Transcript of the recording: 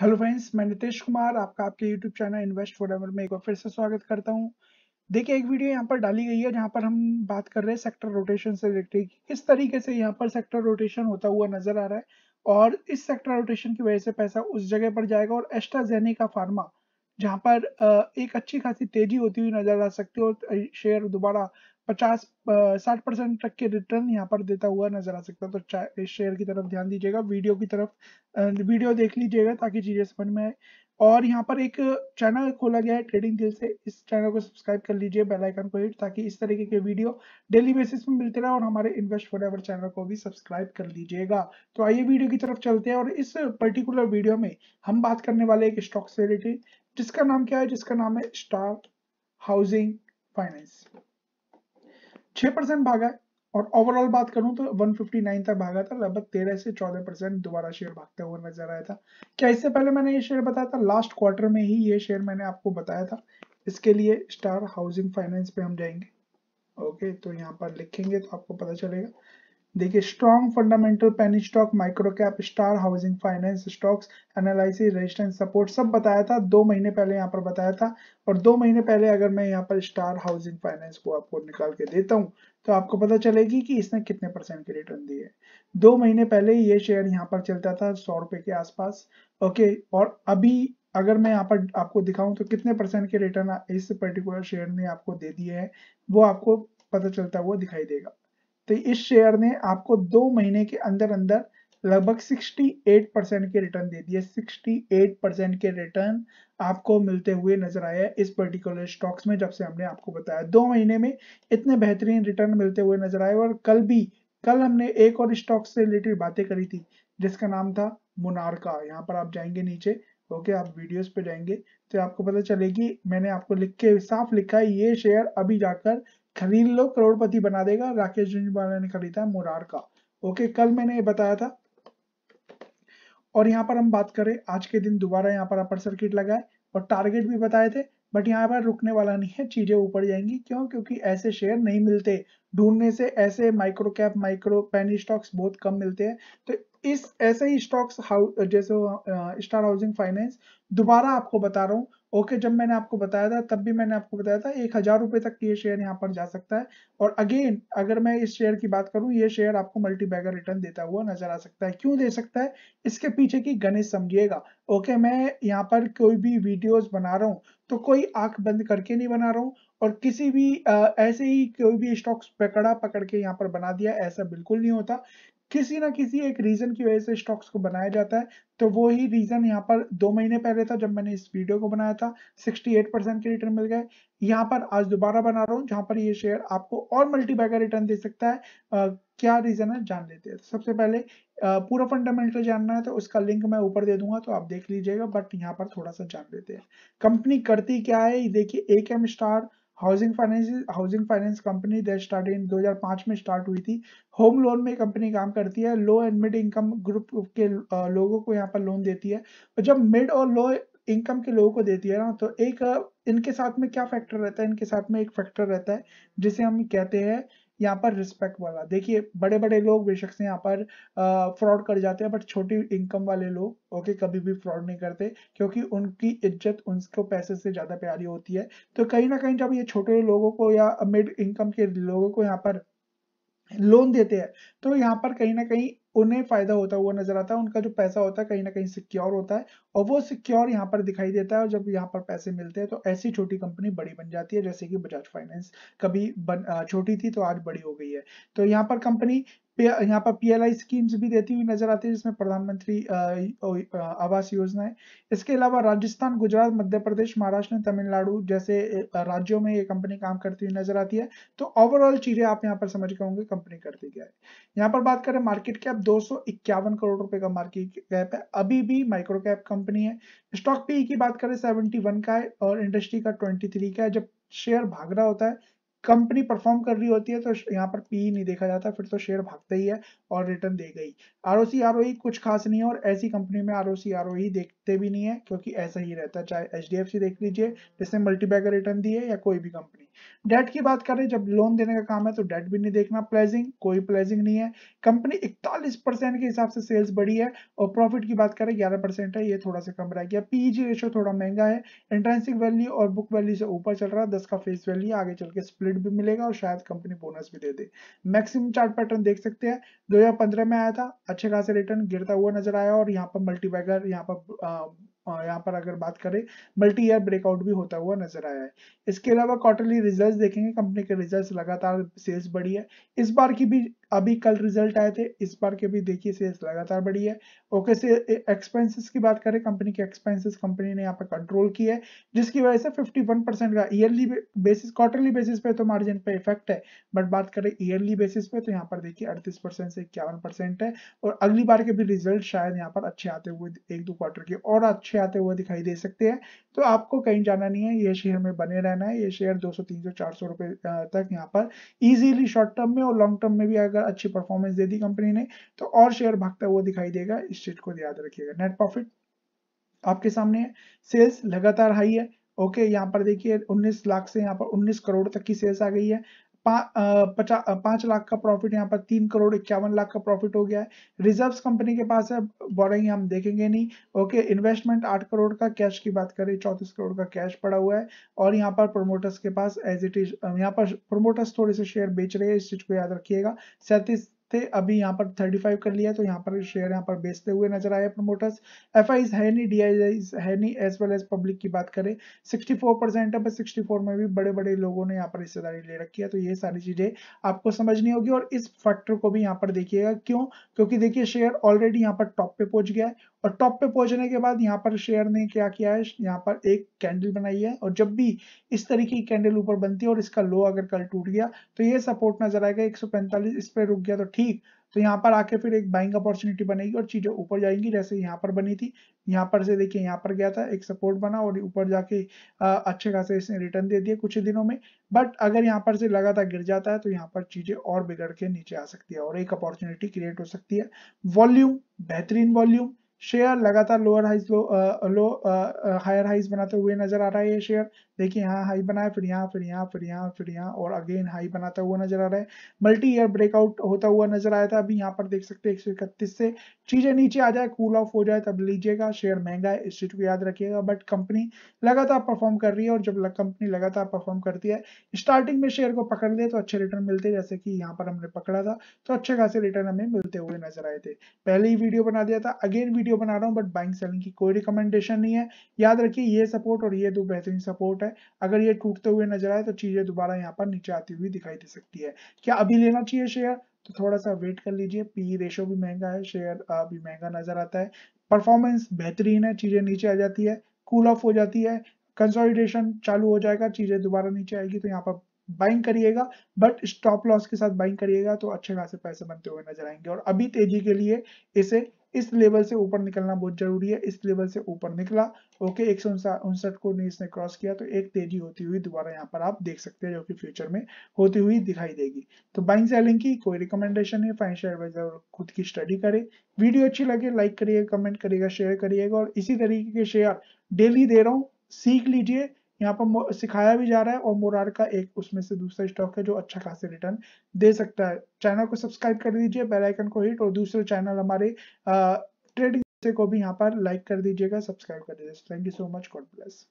hello friends मैं नितेश कुमार आपका आपके यूट्यूब चैनल इन्वेस्ट फॉरएवर में एक बार फिर से स्वागत करता हूं देखिए एक वीडियो यहां पर डाली गई है जहां पर हम बात कर रहे हैं सेक्टर रोटेशन से रिलेटेड किस तरीके से यहां पर सेक्टर रोटेशन होता हुआ नजर आ रहा है और इस सेक्टर रोटेशन की वजह से पैसा उस जगह पर जाएगा और एस्ट्राजेनिका फार्मा जहाँ पर एक अच्छी खासी तेजी होती हुई नजर आ सकती है और शेयर दोबारा पचास साठ परसेंट तक के रिटर्न यहाँ पर देता हुआ नजर आ सकता है तो इस शेयर की तरफ ध्यान दीजिएगा वीडियो की तरफ वीडियो देख लीजिएगा ताकि चीजें समझ में आए और यहाँ पर एक चैनल खोला गया है ट्रेडिंग दिल से इस चैनल को सब्सक्राइब कर लीजिए बेल आइकन को हिट ताकि इस तरीके के वीडियो डेली बेसिस में मिलते रहे और हमारे इन्वेस्ट फॉर चैनल को भी सब्सक्राइब कर लीजिएगा तो आइए वीडियो की तरफ चलते हैं और इस पर्टिकुलर वीडियो में हम बात करने वाले एक स्टॉक से रिलेटेड जिसका नाम क्या है जिसका नाम है स्टार्ट हाउसिंग फाइनेंस छह परसेंट भागा है और ओवरऑल बात करूं तो 159 तक भागा था लगभग 13 से 14 परसेंट दोबारा शेयर भागते हुए नजर आया था क्या इससे पहले मैंने ये शेयर बताया था लास्ट क्वार्टर में ही ये शेयर मैंने आपको बताया था इसके लिए स्टार हाउसिंग फाइनेंस पे हम जाएंगे ओके तो यहाँ पर लिखेंगे तो आपको पता चलेगा देखिए strong fundamental penny stock micro cap Star Housing Finance stocks analysis resistance support सब बताया था दो महीने पहले यहाँ पर बताया था और दो महीने पहले अगर मैं यहाँ पर स्टार हाउसिंग फाइनेंस को आपको निकाल के देता हूँ तो आपको पता चलेगी कि इसने कितने परसेंट के रिटर्न दिए दो महीने पहले ये शेयर यहाँ पर चलता था सौ रुपए के आसपास ओके और अभी अगर मैं यहाँ पर आपको दिखाऊं तो कितने परसेंट के रिटर्न इस पर्टिकुलर शेयर ने आपको दे दिए हैं वो आपको पता चलता हुआ दिखाई देगा तो इस शेयर ने आपको दो महीने के अंदर अंदर लगभग 68 परसेंट के रिटर्न दे दिए 68 परसेंट के रिटर्न आपको मिलते हुए नजर आया इस पर्टिकुलर स्टॉक्स में जब से हमने आपको बताया दो महीने में इतने बेहतरीन रिटर्न मिलते हुए नजर आए और कल भी कल हमने एक और स्टॉक से रिलेटेड बातें करी थी जिसका नाम था मुनारका यहाँ पर आप जाएंगे नीचे ओके आप वीडियोस पे जाएंगे तो आपको पता चलेगी मैंने आपको लिख के साफ लिखा है ये शेयर अभी जाकर खरीद लो करोड़पति बना देगा राकेश झुंझुनवाला ने खरीदा है मुरार का ओके कल मैंने ये बताया था और यहाँ पर हम बात करें आज के दिन दोबारा यहाँ पर अपर सर्किट लगाए और टारगेट भी बताए थे बट यहाँ पर रुकने वाला नहीं है चीजें ऊपर जाएंगी क्यों क्योंकि ऐसे शेयर नहीं मिलते ढूंढने से ऐसे micro cap micro penny stocks बहुत कम मिलते हैं तो इस ऐसे ही स्टॉक्स जैसे स्टार हाउसिंग फाइनेंस दोबारा आपको बता रहा हूँ ओके जब मैंने आपको बताया था तब भी मैंने आपको बताया था एक हजार रुपए तक ये शेयर यहाँ पर जा सकता है और अगेन अगर मैं इस शेयर की बात करूं ये शेयर आपको मल्टीबैगर रिटर्न देता हुआ नजर आ सकता है क्यों दे सकता है इसके पीछे की गणित समझिएगा ओके मैं यहाँ पर कोई भी वीडियोज बना रहा हूँ तो कोई आंख बंद करके नहीं बना रहा हूँ और किसी भी आ, ऐसे ही कोई भी स्टॉक्स पकड़ा पकड़ के यहाँ पर बना दिया ऐसा बिल्कुल नहीं होता किसी ना किसी एक रीजन की वजह से स्टॉक्स को बनाया जाता है तो वो ही रीजन यहाँ पर दो महीने पहले था जब मैंने इस वीडियो को बनाया था 68 परसेंट के रिटर्न मिल गए यहाँ पर आज दोबारा बना रहा हूँ जहां पर ये शेयर आपको और मल्टीपाई का रिटर्न दे सकता है आ, क्या रीजन है जान लेते हैं सबसे पहले पूरा फंडामेंटल जानना है तो उसका लिंक मैं ऊपर दे दूंगा तो आप देख लीजिएगा बट यहाँ पर थोड़ा सा जान लेते हैं कंपनी करती क्या है देखिए a Star Housing Finance housing finance company that start in 2005 में स्टार्ट हुई थी होम लोन में कंपनी काम करती है low and mid income group के लोगों को यहाँ पर लोन देती है और जब मिड और लो इनकम के लोगों को देती है ना तो एक इनके साथ में क्या फैक्टर रहता है इनके साथ में एक फैक्टर रहता है जिसे हम कहते हैं यहाँ पर रिस्पेक्ट वाला देखिए बड़े बड़े लोग बेशक से यहाँ पर फ्रॉड कर जाते हैं बट छोटी इनकम वाले लोग ओके कभी भी फ्रॉड नहीं करते क्योंकि उनकी इज्जत उनको पैसे से ज़्यादा प्यारी होती है तो कहीं ना कहीं जब ये छोटे लोगों को या मिड इनकम के लोगों को यहाँ पर लोन देते हैं तो यहाँ पर कहीं ना कहीं उन्हें फायदा होता हुआ नजर आता है उनका जो पैसा होता है कहीं ना कहीं सिक्योर होता है और वो सिक्योर यहाँ पर दिखाई देता है और जब यहाँ पर पैसे मिलते हैं तो ऐसी छोटी कंपनी बड़ी बन जाती है जैसे कि बजाज फाइनेंस कभी बन, छोटी थी तो आज बड़ी हो गई है तो यहाँ पर कंपनी यहाँ पर पीएलआई स्कीम्स भी देती हुई नजर आती है जिसमें प्रधानमंत्री आवास योजना है इसके अलावा राजस्थान गुजरात मध्य प्रदेश महाराष्ट्र तमिलनाडु जैसे राज्यों में ये कंपनी काम करती हुई नजर आती है तो ओवरऑल चीजें आप यहाँ पर समझ के होंगे कंपनी करती गया है यहाँ पर बात करें मार्केट कैप दो करोड़ रुपए का मार्केट कैप है अभी भी माइक्रो कैप कंपनी है स्टॉक पी e की बात करें सेवेंटी का है और इंडस्ट्री का ट्वेंटी का है जब शेयर भाग रहा होता है कंपनी परफॉर्म कर रही होती है तो यहाँ पर पी नहीं देखा जाता फिर तो शेयर भागते ही है और रिटर्न दे गई R O C R O कुछ खास नहीं है और ऐसी कंपनी में R O C R O देखते भी नहीं है क्योंकि ऐसा ही रहता है चाहे एच डी एफ सी देख लीजिए जिसने मल्टीबैगर रिटर्न दी है या कोई भी कंपनी डेट की बात करें जब लोन देने का काम है तो डेट भी नहीं देखना प्लेजिंग कोई प्लेजिंग नहीं है कंपनी इकतालीस परसेंट के हिसाब से सेल्स बढ़ी है और प्रॉफिट की बात करें ग्यारह परसेंट है ये थोड़ा सा कम रह गया पीजी रेशो e थोड़ा महंगा है इंट्रेंसिक वैल्यू और बुक वैल्यू से ऊपर चल रहा है दस का फेस वैल्यू आगे चल के स्प्लिट भी मिलेगा और शायद कंपनी बोनस भी दे दे मैक्सिमम चार्ट पैटर्न देख सकते हैं दो में आया था अच्छे खासे रिटर्न गिरता हुआ नजर आया और यहाँ पर मल्टीबैगर यहाँ पर हाँ, यहाँ पर अगर बात करें मल्टी ईयर ब्रेकआउट भी होता हुआ नजर आया है इसके अलावा क्वार्टरली रिजल्ट्स देखेंगे कंपनी के रिजल्ट्स लगातार सेल्स बढ़ी है इस बार की भी अभी कल रिजल्ट आए थे इस बार के भी देखिए सेल्स लगातार बढ़ी है ओके से एक्सपेंसेस की बात करें कंपनी के एक्सपेंसेस कंपनी ने यहाँ पर कंट्रोल किया है जिसकी वजह से फिफ्टी परसेंट का ईयरली बेसिस क्वार्टरली बेसिस पे तो मार्जिन पे इफेक्ट है बट बात करें ईयरली बेसिस पे तो यहाँ पर देखिए अड़तीस परसेंट से इक्यावन परसेंट है और अगली बार के भी रिजल्ट शायद यहाँ पर अच्छे आते हुए एक दो क्वार्टर के और अच्छे अच्छे आते हुए दिखाई दे सकते हैं तो आपको कहीं जाना नहीं है ये शेयर में बने रहना है ये शेयर 200 300 400 रुपए तक यहाँ पर इजीली शॉर्ट टर्म में और लॉन्ग टर्म में भी अगर अच्छी परफॉर्मेंस दे दी कंपनी ने तो और शेयर भागता हुआ दिखाई देगा इस चीज को याद रखिएगा नेट प्रॉफिट आपके सामने है सेल्स लगातार हाई है ओके okay, यहाँ पर देखिए 19 लाख से यहाँ पर 19 करोड़ तक की सेल्स आ गई है पांच लाख का प्रॉफिट यहाँ पर तीन करोड़ इक्यावन लाख का प्रॉफिट हो गया है रिजर्व्स कंपनी के पास है बोरिंग हम देखेंगे नहीं ओके इन्वेस्टमेंट आठ करोड़ का कैश की बात करें चौतीस करोड़ का कैश पड़ा हुआ है और यहाँ पर प्रोमोटर्स के पास एज इट इज यहाँ पर प्रोमोटर्स थोड़े से शेयर बेच रहे हैं इस चीज को याद रखिएगा सैंतीस थे अभी यहाँ पर 35 कर लिया तो यहाँ पर शेयर यहाँ पर बेचते हुए नजर आए प्रमोटर्स एफ है नहीं डी है नहीं एज वेल एज पब्लिक की बात करें 64 परसेंट है बस 64 में भी बड़े बड़े लोगों ने यहाँ पर हिस्सेदारी ले रखी है तो ये सारी चीजें आपको समझनी होगी और इस फैक्टर को भी यहाँ पर देखिएगा क्यों क्योंकि देखिए शेयर ऑलरेडी यहाँ पर टॉप पे पहुंच गया है और टॉप पे पहुंचने के बाद यहाँ पर शेयर ने क्या किया है यहाँ पर एक कैंडल बनाई है और जब भी इस तरीके की कैंडल ऊपर बनती है और इसका लो अगर कल टूट गया तो ये सपोर्ट नजर आएगा 145 इस पर रुक गया तो ठीक तो यहाँ पर आके फिर एक बाइंग अपॉर्चुनिटी बनेगी और चीजें ऊपर जाएंगी जैसे यहाँ पर बनी थी यहाँ पर से देखिए यहाँ पर गया था एक सपोर्ट बना और ऊपर जाके अच्छे खासे इसने रिटर्न दे दिया कुछ दिनों में बट अगर यहाँ पर से लगातार गिर जाता है तो यहाँ पर चीजें और बिगड़ के नीचे आ सकती है और एक अपॉर्चुनिटी क्रिएट हो सकती है वॉल्यूम बेहतरीन वॉल्यूम शेयर लगातार lower highs low low higher highs बनाते हुए नजर आ रहा है ये शेयर देखिए यहाँ हाई बनाया फिर यहाँ फिर यहाँ फिर यहाँ फिर यहाँ और अगेन हाई बनाता हुआ नजर आ रहा है मल्टी ईयर ब्रेकआउट होता हुआ नजर आया था अभी यहाँ पर देख सकते हैं एक से चीजें नीचे आ जाए कूल ऑफ हो जाए तब लीजिएगा शेयर महंगा है इस चीज को याद रखिएगा बट कंपनी लगातार परफॉर्म कर रही है और जब कंपनी लगातार परफॉर्म करती है स्टार्टिंग में शेयर को पकड़ ले तो अच्छे रिटर्न मिलते जैसे कि यहाँ पर हमने पकड़ा था तो अच्छे खासे रिटर्न हमें मिलते हुए नजर आए थे पहले ही वीडियो बना दिया था अगेन वीडियो बना रहा हूँ बट बाइंग सेलिंग की कोई रिकमेंडेशन नहीं है याद रखिए ये सपोर्ट और ये दो बेहतरीन सपोर्ट है अगर ये टूटते हुए नजर आए तो चीजें दोबारा यहाँ पर नीचे आती हुई दिखाई दे सकती है क्या अभी लेना चाहिए शेयर तो थोड़ा सा वेट कर लीजिए पी रेशो भी महंगा है शेयर भी महंगा नजर आता है परफॉर्मेंस बेहतरीन है चीजें नीचे आ जाती है कूल ऑफ हो जाती है कंसोलिडेशन चालू हो जाएगा चीजें दोबारा नीचे आएगी तो यहाँ पर बाइंग करिएगा बट स्टॉप लॉस के साथ बाइंग करिएगा तो अच्छे खासे पैसे बनते हुए नजर आएंगे और अभी तेजी के लिए इसे इस लेवल से ऊपर निकलना बहुत जरूरी है इस लेवल से ऊपर निकला ओके एक को इसने क्रॉस किया तो एक तेजी होती हुई दोबारा यहाँ पर आप देख सकते हैं जो कि फ्यूचर में होती हुई दिखाई देगी तो बाइंग सेलिंग की कोई रिकमेंडेशन है फाइनेंशियल एडवाइजर खुद की स्टडी करे वीडियो अच्छी लगे लाइक करिएगा कमेंट करिएगा शेयर करिएगा और इसी तरीके के शेयर डेली दे रहा हूँ सीख लीजिए यहाँ पर सिखाया भी जा रहा है और मोरार का एक उसमें से दूसरा स्टॉक है जो अच्छा खासा रिटर्न दे सकता है चैनल को सब्सक्राइब कर दीजिए बेल आइकन को हिट और दूसरे चैनल हमारे ट्रेडिंग को भी यहाँ पर लाइक कर दीजिएगा सब्सक्राइब कर दीजिएगा thank you so much God bless